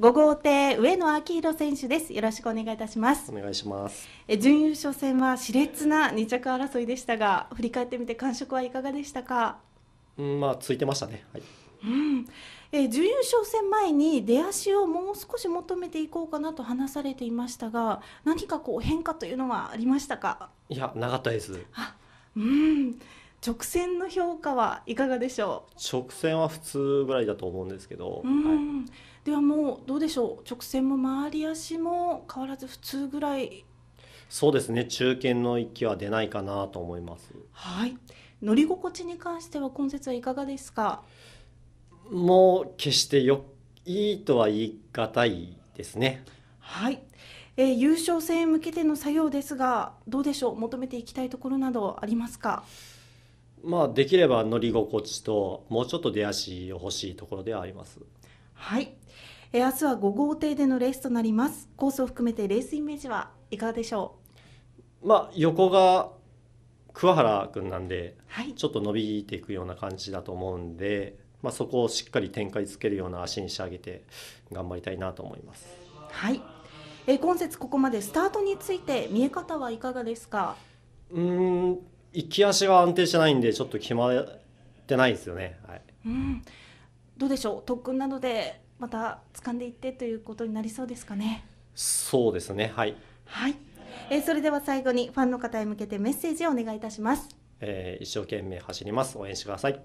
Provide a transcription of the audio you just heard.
五号艇上野明宏選手ですよろしくお願いいたしますお願いしますえ準優勝戦は熾烈な二着争いでしたが振り返ってみて感触はいかがでしたかうんまあついてましたねはいうん、え準優勝戦前に出足をもう少し求めていこうかなと話されていましたが何かこう変化というのはありましたかいやなかったですあうん直線の評価はいかがでしょう直線は普通ぐらいだと思うんですけど、はい、ではもうどうでしょう直線も回り足も変わらず普通ぐらいそうですね中堅の域は出ないかなと思いますはい乗り心地に関しては今節はいかがですかもう決してよいいとは言い難いですねはい、えー、優勝戦へ向けての作業ですがどうでしょう求めていきたいところなどありますかまあ、できれば乗り心地ともうちょっと出足を欲しいところではありますはいえ明日は5号艇でのレースとなりますコースを含めてレースイメージはいかがでしょうまあ横が桑原君なんで、はい、ちょっと伸びていくような感じだと思うんで、まあ、そこをしっかり展開つけるような足に仕上げて頑張りたいなと思います。はいえ今節ここまでスタートについて見え方はいかがですかうん行き足は安定してないんでちょっと決まってないですよね、はいうん、どうでしょう特訓などでまた掴んでいってということになりそうですかねそうですねはい、はいえー、それでは最後にファンの方へ向けてメッセージをお願いいたします、えー、一生懸命走ります応援してください